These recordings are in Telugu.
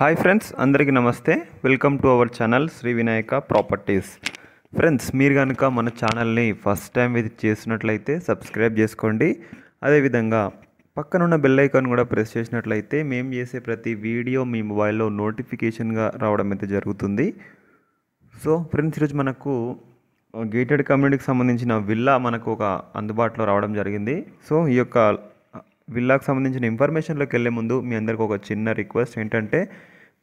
హాయ్ ఫ్రెండ్స్ అందరికీ నమస్తే welcome to our channel Shri Vinayaka properties friends మీరు కనుక మన ఛానల్ని ఫస్ట్ టైం విజిట్ చేసినట్లయితే సబ్స్క్రైబ్ చేసుకోండి అదేవిధంగా పక్కనున్న బెల్ ఐకాన్ కూడా ప్రెస్ చేసినట్లయితే మేము చేసే ప్రతి వీడియో మీ మొబైల్లో నోటిఫికేషన్గా రావడం అయితే జరుగుతుంది సో ఫ్రెండ్స్ ఈరోజు మనకు గేటెడ్ కమ్యూనిటీకి సంబంధించిన విల్లా మనకు ఒక అందుబాటులో రావడం జరిగింది సో ఈ యొక్క విల్లాకు సంబంధించిన ఇన్ఫర్మేషన్లోకి వెళ్ళే ముందు మీ అందరికి ఒక చిన్న రిక్వెస్ట్ ఏంటంటే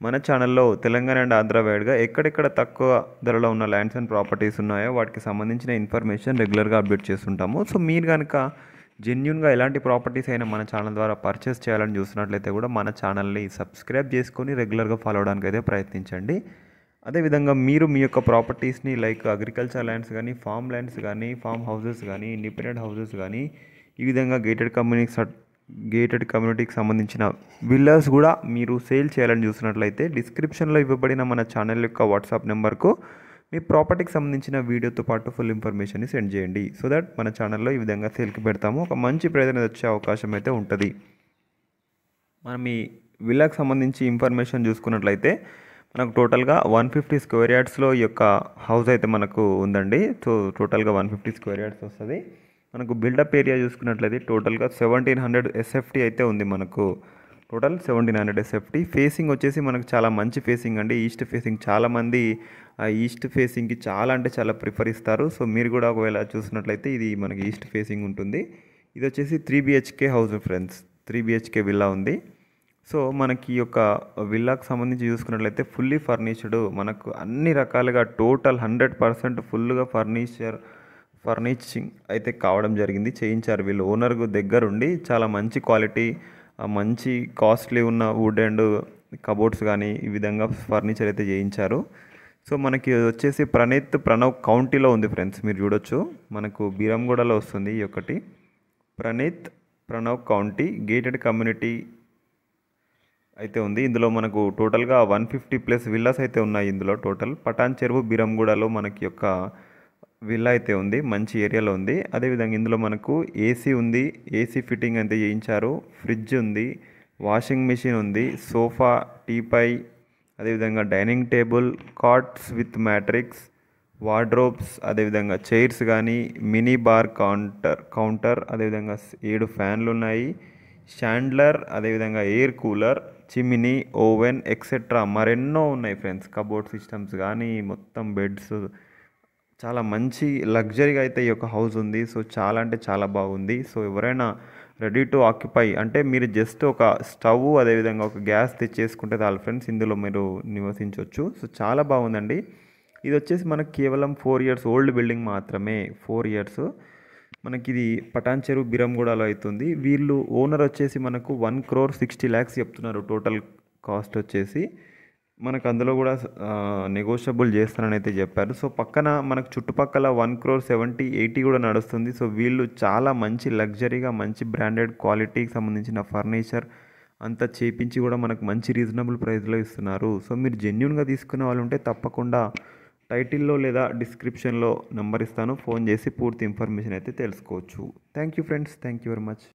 మన ఛానల్లో తెలంగాణ అండ్ ఆంధ్ర వైడ్గా ఎక్కడెక్కడ తక్కువ ధరలో ఉన్న ల్యాండ్స్ అండ్ ప్రాపర్టీస్ ఉన్నాయో వాటికి సంబంధించిన ఇన్ఫర్మేషన్ రెగ్యులర్గా అప్డేట్ చేస్తుంటాము సో మీరు కనుక జెన్యున్గా ఎలాంటి ప్రాపర్టీస్ అయినా మన ఛానల్ ద్వారా పర్చేస్ చేయాలని చూసినట్లయితే కూడా మన ఛానల్ని సబ్స్క్రైబ్ చేసుకొని రెగ్యులర్గా ఫాలో అవడానికి అయితే ప్రయత్నించండి అదేవిధంగా మీరు మీ యొక్క ప్రాపర్టీస్ని లైక్ అగ్రికల్చర్ ల్యాండ్స్ కానీ ఫామ్ ల్యాండ్స్ కానీ ఫామ్ హౌసెస్ కానీ ఇండిపెండెంట్ హౌసెస్ కానీ ఈ విధంగా గేటెడ్ కమ్యూనిటీ గేటెడ్ కమ్యూనిటీకి సంబంధించిన విల్లర్స్ కూడా మీరు సేల్ చేయాలని చూసినట్లయితే డిస్క్రిప్షన్లో ఇవ్వబడిన మన ఛానల్ యొక్క వాట్సాప్ నెంబర్కు మీ ప్రాపర్టీకి సంబంధించిన వీడియోతో పాటు ఫుల్ ఇన్ఫర్మేషన్ని సెండ్ చేయండి సో దట్ మన ఛానల్లో ఈ విధంగా సేల్కి పెడతాము ఒక మంచి ప్రయోజనం వచ్చే అవకాశం అయితే ఉంటుంది మనం ఈ విల్లాకి సంబంధించి ఇన్ఫర్మేషన్ చూసుకున్నట్లయితే మనకు టోటల్గా వన్ ఫిఫ్టీ స్క్వేర్ యార్డ్స్లో ఈ యొక్క హౌస్ అయితే మనకు ఉందండి సో టోటల్గా వన్ ఫిఫ్టీ స్క్వేర్ యార్డ్స్ వస్తుంది మనకు బిల్డప్ ఏరియా చూసుకున్నట్లయితే టోటల్గా సెవెంటీన్ హండ్రెడ్ ఎస్ఎఫ్టీ అయితే ఉంది మనకు total seventeen hundred SFT facing వచ్చేసి మనకు చాలా మంచి ఫేసింగ్ అండి ఈస్ట్ ఫేసింగ్ చాలామంది ఈస్ట్ ఫేసింగ్కి చాలా అంటే చాలా ప్రిఫర్ ఇస్తారు సో మీరు కూడా ఒకవేళ చూసినట్లయితే ఇది మనకి ఈస్ట్ ఫేసింగ్ ఉంటుంది ఇది వచ్చేసి three BHK house friends three BHK villa ఉంది సో మనకి యొక్క విల్లాకు సంబంధించి చూసుకున్నట్లయితే ఫుల్లీ ఫర్నిష్డ్ మనకు అన్ని రకాలుగా టోటల్ హండ్రెడ్ పర్సెంట్ ఫుల్గా ఫర్నిచర్ ఫర్నిషింగ్ అయితే కావడం జరిగింది చేయించారు వీళ్ళు ఓనర్ దగ్గరుండి చాలా మంచి క్వాలిటీ మంచి కాస్ట్లీ ఉన్న వుడ్ అండ్ కబోర్డ్స్ కానీ ఈ విధంగా ఫర్నిచర్ అయితే చేయించారు సో మనకి వచ్చేసి ప్రణీత్ ప్రణవ్ కౌంటీలో ఉంది ఫ్రెండ్స్ మీరు చూడొచ్చు మనకు బీరంగూడలో వస్తుంది ఈ ఒకటి Praneeth Pranav county gated community అయితే ఉంది ఇందులో మనకు టోటల్గా వన్ ఫిఫ్టీ ప్లస్ విల్లాస్ అయితే ఉన్నాయి ఇందులో టోటల్ పటాన్ చెరువు బీరంగూడలో మనకి యొక్క విల్లా అయితే ఉంది మంచి ఏరియాలో ఉంది అదేవిధంగా ఇందులో మనకు ఏసీ ఉంది ఏసీ ఫిట్టింగ్ అయితే చేయించారు ఫ్రిడ్జ్ ఉంది వాషింగ్ మిషన్ ఉంది సోఫా టీపై అదేవిధంగా dining table cots with mattress wardrobes అదేవిధంగా చైర్స్ కానీ మినీ బార్ కౌంటర్ కౌంటర్ అదేవిధంగా ఏడు ఫ్యాన్లు ఉన్నాయి షాండ్లర్ అదేవిధంగా air cooler chimney oven etcetera మరెన్నో ఉన్నాయి ఫ్రెండ్స్ కబోర్డ్ సిస్టమ్స్ కానీ మొత్తం బెడ్స్ చాలా మంచి లగ్జరీగా అయితే ఈ యొక్క హౌస్ ఉంది సో చాలా అంటే చాలా బాగుంది సో ఎవరైనా రెడీ టు ఆక్యుపై అంటే మీరు జస్ట్ ఒక స్టవ్ అదేవిధంగా ఒక గ్యాస్ తెచ్చేసుకుంటే చాలు ఫ్రెండ్స్ ఇందులో మీరు నివసించవచ్చు సో చాలా బాగుందండి ఇది వచ్చేసి మనకు కేవలం ఫోర్ ఇయర్స్ ఓల్డ్ బిల్డింగ్ మాత్రమే ఫోర్ ఇయర్స్ మనకి ఇది పటాన్ చెరువు బిరంగూడలో అవుతుంది వీళ్ళు ఓనర్ వచ్చేసి మనకు వన్ క్రోర్ సిక్స్టీ ల్యాక్స్ చెప్తున్నారు టోటల్ కాస్ట్ వచ్చేసి మనకు అందులో కూడా నెగోషియబుల్ చేస్తానని అయితే చెప్పారు సో పక్కన మనకు చుట్టుపక్కల వన్ క్రోర్ సెవెంటీ ఎయిటీ కూడా నడుస్తుంది సో వీళ్ళు చాలా మంచి లగ్జరీగా మంచి బ్రాండెడ్ క్వాలిటీకి సంబంధించిన ఫర్నిచర్ అంతా చేపించి కూడా మనకు మంచి రీజనబుల్ ప్రైస్లో ఇస్తున్నారు సో మీరు జెన్యున్గా తీసుకునే వాళ్ళు ఉంటే తప్పకుండా టైటిల్లో లేదా డిస్క్రిప్షన్లో నెంబర్ ఇస్తాను ఫోన్ చేసి పూర్తి ఇన్ఫర్మేషన్ అయితే తెలుసుకోవచ్చు thank you friends thank you very much